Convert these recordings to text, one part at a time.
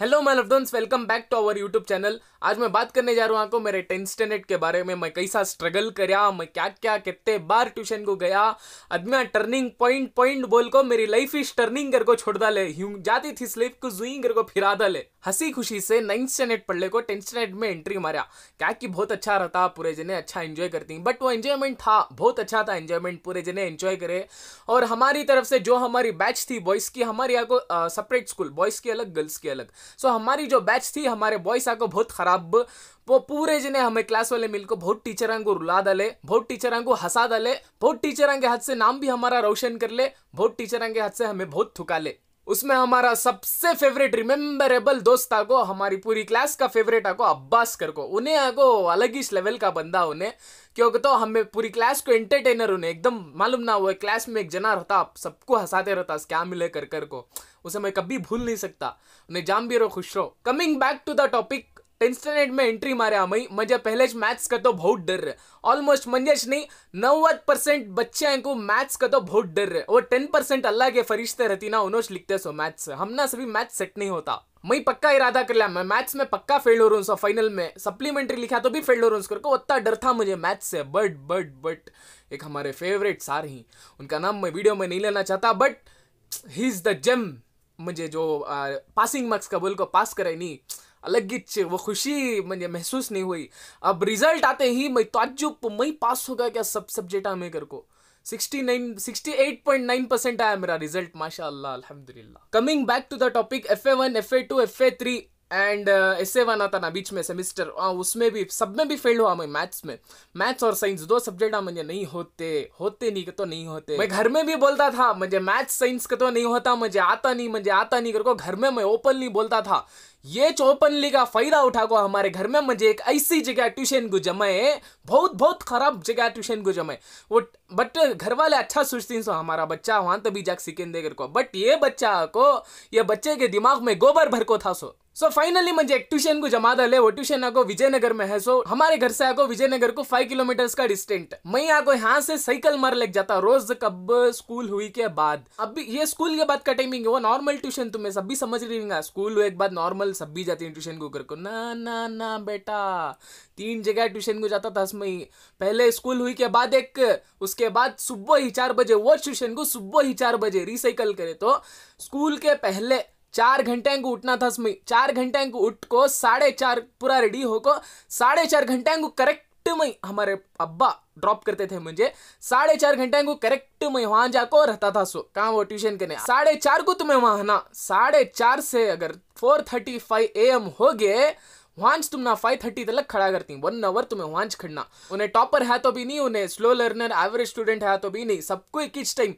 hello my loved ones welcome back to our YouTube channel आज मैं बात करने जा रहा हूँ आपको मेरे टेंथ स्टैंडर्ड के बारे में मैं कैसा स्ट्रगल कराया मैं क्या क्या कितने बार ट्यूशन को गया अदमिया टर्निंग पॉइंट पॉइंट बोल को मेरी लाइफ इस टर्निंग कर को छोड़ डाले जाती थी स्लिप को जुई कर को फिरा डाले हंसी खुशी से नाइन्थ स्टैंडर्ड पढ़ने को टेंथ स्टैंडर्ड में एंट्री मारा क्या कि बहुत अच्छा रहता पूरे जने अच्छा एंजॉय करती बट वो एंजॉयमेंट था बहुत अच्छा था एंजॉयमेंट पूरे जने एंजॉय करे और हमारी तरफ से जो हमारी बैच थी बॉयज़ की हमारे यहाँ को सेपरेट स्कूल बॉयज़ की अलग गर्ल्स की अलग सो हमारी जो बैच थी हमारे बॉयस आको बहुत खराब वो पूरे जिन्हें हमें क्लास वाले मिल बहुत टीचर को रुला डाले बहुत टीचर को हंसा डाले बहुत टीचर के हाथ से नाम भी हमारा रोशन कर ले बहुत टीचर के हाथ से हमें बहुत थुका ले उसमें हमारा सबसे फेवरेट रिमेम्बरेबल दोस्त आगो हमारी पूरी क्लास का फेवरेट आगो अब्बास कर को उन्हें आगो अलग ही लेवल का बंदा उन्हें क्योंकि तो हमें पूरी क्लास को एंटरटेनर उन्हें एकदम मालूम ना हुआ क्लास में एक जना रहता सबको हंसाते रहता क्या मिले कर कर को उसे मैं कभी भूल नहीं सकता निजाम भी रहो खुश रहो coming back to the topic टेन्स्टनेट में एंट्री मारे मई आमई पहले मैथ्स का तो बहुत डर रे ऑलमोस्ट म्हणजेच नहीं नव्वद परसेंट बच्चे को मैथ्स का तो बहुत डर रे वो टेन परसेंट अल्लाह के फरिश्ते रहती ना उन्होंने लिखते सो मैथ्स हम ना सभी मैथ्स सेट नहीं होता मैं पक्का इरादा कर लिया मैं मैथ्स में पक्का फेल हो रहा हूँ फाइनल में सप्लीमेंट्री लिखा तो भी फेल हो रहा हूँ उसको उतना डर था मुझे मैथ्स से बट बट बट एक हमारे फेवरेट सार ही उनका नाम मैं वीडियो में नहीं लेना चाहता but he is the gem म्हणजे जो पासिंग मार्क्स का बोल को पास करायनी अलगीच वो खुशी म्हणजे महसूस नहीं हुई अब रिजल्ट आते ही मैं ताजुब मैं पास होगा क्या सब सब्जेक्ट में मेरे को 69 68.9 परसेंट आया मेरा रिजल्ट माशा अल्लाह अल्हम्दुलिल्लाह coming back to the topic F A one F A two F A three and ऐसे वन आता ना बीच में सेमिस्टर हाँ, उसमें भी सब में भी फेल हुआ मैं मैथ्स में मैथ्स और साइंस दो सब्जेक्ट मुझे नहीं होते होते नहीं तो नहीं होते मैं घर में भी बोलता था मुझे मैथ्स साइंस का तो नहीं होता मुझे आता नहीं मुझे आता नहीं करको घर में मैं ओपनली बोलता था ये चौपनली का फायदा उठा को हमारे घर में मुझे एक ऐसी जगह ट्यूशन को जमाए बहुत बहुत खराब जगह ट्यूशन को जमाए वो बट घर वाले अच्छा सोचते सो तो हमारा बच्चा वहां तभी जाकर सीखें देकर को बट ये बच्चा को ये बच्चे के दिमाग में गोबर भर को था सो सो फाइनली मुझे एक ट्यूशन को दल है वो ट्यूशन आको विजयनगर में है सो so, हमारे घर से आको विजयनगर को फाइव किलोमीटर्स का डिस्टेंट मैं आको यहाँ से साइकिल मार लग जाता रोज कब स्कूल हुई के बाद अभी ये स्कूल के बाद का टाइमिंग है वो नॉर्मल ट्यूशन तुम्हें सब भी समझ रही ना हाँ, स्कूल हुए बाद नॉर्मल सब भी जाती है ट्यूशन को घर को ना ना ना बेटा तीन जगह ट्यूशन को जाता था मई पहले स्कूल हुई के बाद एक उसके बाद सुबह ही चार बजे वो ट्यूशन को सुबह ही चार बजे रिसाइकल करे तो स्कूल के पहले चार घंटे को उठना था उसमें चार घंटे को उठ को साढ़े चार पूरा रेडी होकर साढ़े चार घंटे को करेक्ट में हमारे अब्बा ड्रॉप करते थे मुझे साढ़े चार घंटे को करेक्ट में वहां जाकर रहता था सो कहा वो ट्यूशन करने साढ़े चार को तुम्हें वहां ना साढ़े चार से अगर four thirty five A M हो गए वांच तुम ना फाइव थर्टी तक खड़ा करती वन आवर तुम्हें वांच खड़ना उन्हें टॉपर है तो भी नहीं उन्हें स्लो लर्नर एवरेज स्टूडेंट है तो भी नहीं सबको एक इच टाइम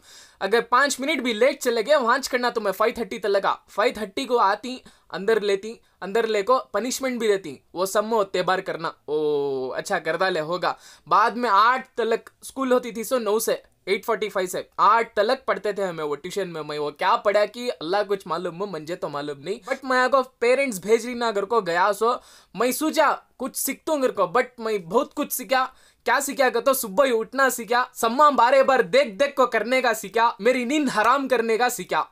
अगर पांच मिनट भी लेट चले गए वांच खड़ना तुम्हें फाइव थर्टी तक लगा फाइव थर्टी को आती अंदर लेती अंदर ले को पनिशमेंट भी देती वो सम्मो तेबार करना ओ अच्छा कर ले होगा बाद में आठ तलक स्कूल होती थी सो नौ से एट फोर्टी फाइव से आठ तलक पढ़ते थे हमें वो ट्यूशन में मैं वो क्या पढ़ा कि अल्लाह कुछ मालूम हो मंजे तो मालूम नहीं बट मैं को पेरेंट्स भेज रही ना घर को गया सो मैं सोचा कुछ सीखता हूँ घर को बट मैं बहुत कुछ सीखा क्या सीखा कहते तो सुबह ही उठना सीखा सम्मा बारे बार देख देख को करने का सीखा मेरी नींद हराम करने का सीखा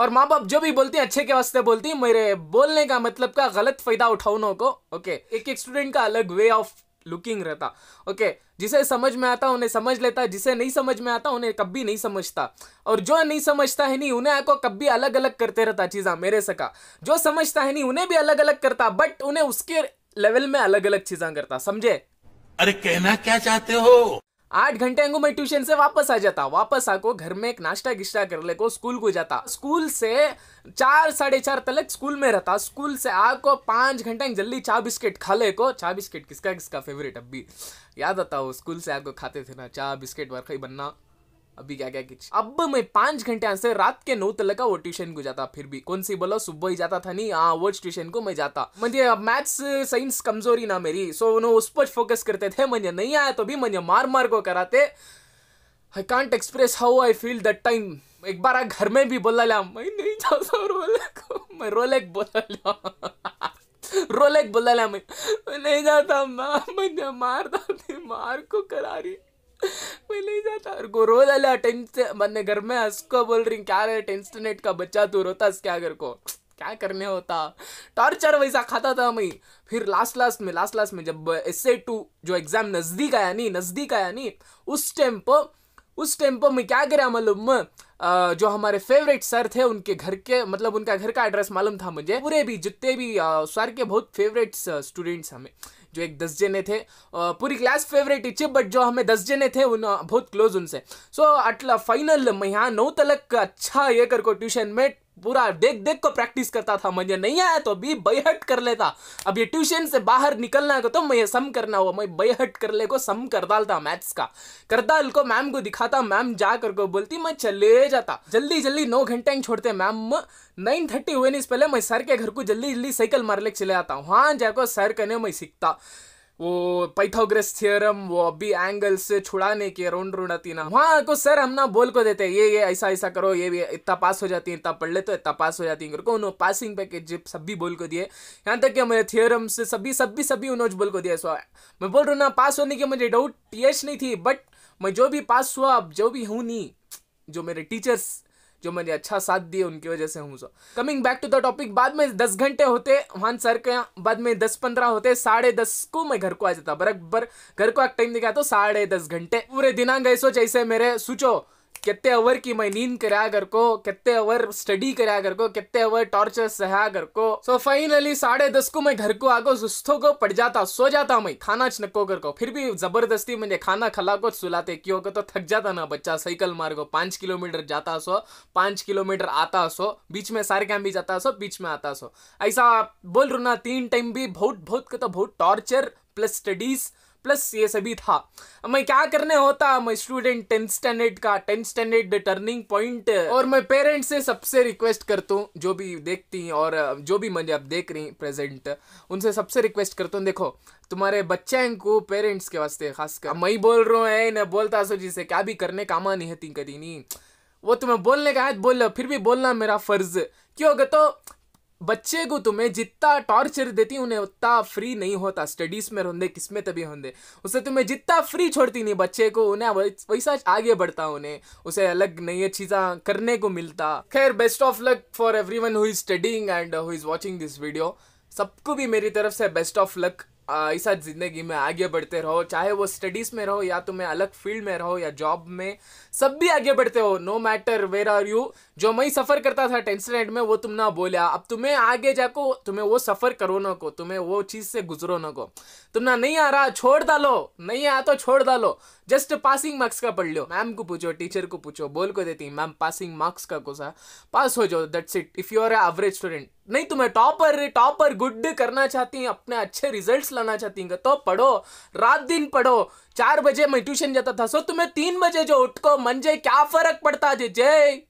और माँ बाप जो भी बोलती हैं अच्छे के वास्ते बोलती है मेरे बोलने का मतलब का गलत फ़ायदा उठाने को ओके एक एक स्टूडेंट का अलग वे ऑफ लुकिंग रहता ओके जिसे समझ में आता उन्हें समझ लेता जिसे नहीं समझ में आता उन्हें कभी नहीं समझता और जो नहीं समझता है नहीं उन्हें आपको कभी अलग अलग करते रहता चीज़ा मेरे सका जो समझता है नहीं उन्हें भी अलग अलग करता बट उन्हें उसके लेवल में अलग अलग चीज़ा करता समझे अरे कहना क्या चाहते हो आठ घंटे को मैं ट्यूशन से वापस आ जाता वापस आको घर में एक नाश्ता गिश्ता कर ले को स्कूल को जाता स्कूल से चार साढ़े चार तलक स्कूल में रहता स्कूल से आको पांच घंटे जल्दी चाय बिस्किट खा ले को चाय बिस्किट किसका किसका फेवरेट अब भी याद आता हो स्कूल से आको खाते थे ना चाय बिस्किट वर्खा ही बनना अभी क्या क्या कुछ अब मैं पांच घंटे से रात के नौ तक का वो ट्यूशन को जाता फिर भी कौन सी बोलो सुबह ही जाता था नहीं हाँ वो ट्यूशन को मैं जाता मुझे मैथ्स साइंस कमजोरी ना मेरी सो उन्होंने उस पर फोकस करते थे मुझे नहीं आया तो भी मुझे मार मार को कराते I can't express how I feel that time एक बार आ घर में भी बोला लिया मैं नहीं जाता रोले को मैं रोलेक बोला लिया रोलेक बोला लिया मैं नहीं जाता मैं मुझे मार दाती मार को करा रही मैं नहीं जाता और को रो डाला टेंथ मैंने घर में हंस बोल रही क्या रे टेंथ नेट का बच्चा तू रोता क्या घर को क्या करने होता टॉर्चर वैसा खाता था मैं फिर लास्ट लास्ट में लास्ट लास्ट में जब एस ए टू जो एग्ज़ाम नज़दीक आया नहीं नज़दीक आया नहीं उस टाइम पर उस टाइम पर मैं क्या करा मालूम जो हमारे फेवरेट सर थे उनके घर के मतलब उनका घर का एड्रेस मालूम था मुझे पूरे भी जितने भी सर के बहुत फेवरेट स्टूडेंट्स हमें जो एक दस जने थे पूरी क्लास फेवरेट इच्छे बट जो हमें दस जने थे उन बहुत क्लोज उनसे सो अटला फाइनल मैं यहाँ नौ तलक अच्छा ये कर को ट्यूशन में पूरा देख देख को प्रैक्टिस करता था मुझे नहीं आया तो अभी बेहट कर लेता अब ये ट्यूशन से बाहर निकलना है तो, तो मैं सम करना हुआ मैं बेहट कर ले को सम कर डालता मैथ्स का कर डाल को मैम को दिखाता मैम जा कर को बोलती मैं चले जाता जल्दी जल्दी नौ घंटे छोड़ते मैम नाइन थर्टी हुए नहीं पहले मैं सर के घर को जल्दी जल्दी साइकिल मार ले चले जाता हूँ वहाँ जाकर सर कहने मैं सीखता वो पाइथागोरस थ्योरम वो अभी एंगल से छुड़ाने के रोंड रोना तीना वहाँ को सर हम ना बोल को देते ये ये ऐसा ऐसा करो ये भी इतना पास हो जाती है इतना पढ़ ले तो इतना पास हो जाती है उन्होंने पासिंग पैकेज जिप सभी बोल को दिए यहाँ तक कि मुझे थियरम से सभी सभी सभी उन्होंने बोल को दिया सो मैं बोल रहा हूँ ना पास होने की मुझे डाउट यश नहीं थी बट मैं जो भी पास हुआ अब जो भी हूँ नहीं जो मेरे टीचर्स जो मैंने अच्छा साथ दिए उनकी वजह से हूँ so coming back to the topic बाद में दस घंटे होते वहां सर के बाद में दस पंद्रह होते साढ़े दस को मैं घर को आ जाता बरबर घर को एक टाइम दिखाया तो साढ़े दस घंटे पूरे दिनांक ऐसो जैसे मेरे सोचो कितने अवर की मैं नींद कराया कर को कितने अवर स्टडी कराया कर को कितने अवर टॉर्चर सहाया कर को सो फाइनली साढ़े दस को मैं घर को आगो सुस्तों को पड़ जाता सो जाता मैं खाना छनको कर को फिर भी जबरदस्ती मुझे खाना खला को सुलाते क्यों तो थक जाता ना बच्चा साइकिल मार को पांच किलोमीटर जाता सो पांच किलोमीटर आता सो बीच में सारे कैम भी जाता सो बीच में आता सो ऐसा बोल रू ना तीन टाइम भी बहुत बहुत तो बहुत टॉर्चर प्लस स्टडीज़ प्लस ये सभी था मैं क्या करने होता मैं स्टूडेंट टेंथ स्टैंडर्ड का टेंथ स्टैंडर्ड टर्निंग पॉइंट और मैं पेरेंट्स से सबसे रिक्वेस्ट करता हूँ जो भी देखती हैं और जो भी मुझे आप देख रही प्रेजेंट उनसे सबसे रिक्वेस्ट करता हूँ देखो तुम्हारे बच्चे को पेरेंट्स के वास्ते खासकर मैं बोल रहा हूँ ना बोलता सो जी से क्या भी करने का मा नहीं है कदी नहीं वो तुम्हें बोलने का है बोल फिर भी बोलना मेरा फर्ज क्यों तो बच्चे को तुम्हें जितना टॉर्चर देती उन्हें उतना फ्री नहीं होता स्टडीज़ में रोंदे किस तभी होंगे उसे तुम्हें जितना फ्री छोड़ती नहीं बच्चे को उन्हें वैसा आगे बढ़ता उन्हें उसे अलग नई चीजा करने को मिलता खैर best of luck for everyone who studying and who is watching this video सबको भी मेरी तरफ से बेस्ट ऑफ लक ऐसा ज़िंदगी में आगे बढ़ते रहो चाहे वो स्टडीज़ में रहो या तुम्हें अलग फील्ड में रहो या जॉब में सब भी आगे बढ़ते हो no matter where are you जो मैं सफ़र करता था टेंशन में वो तुम ना बोलिया अब तुम्हें आगे जाको तुम्हें वो सफ़र करो ना को तुम्हें वो चीज़ से गुजरो ना को तुम ना नहीं आ रहा छोड़ डालो नहीं आ तो छोड़ डालो जस्ट पासिंग मार्क्स का पढ़ लो मैम को पूछो टीचर को पूछो बोल को देती मैम पासिंग मार्क्स का कोसा पास हो जाओ that's it if you are average student नहीं तुम्हें टॉपर टॉपर गुड करना चाहती हैं अपने अच्छे रिजल्ट्स लाना चाहती हैं तो पढ़ो रात दिन पढ़ो चार बजे मैं ट्यूशन जाता था सो तुम्हें तीन बजे जो उठको मंजे क्या फ़र्क पड़ता जे जय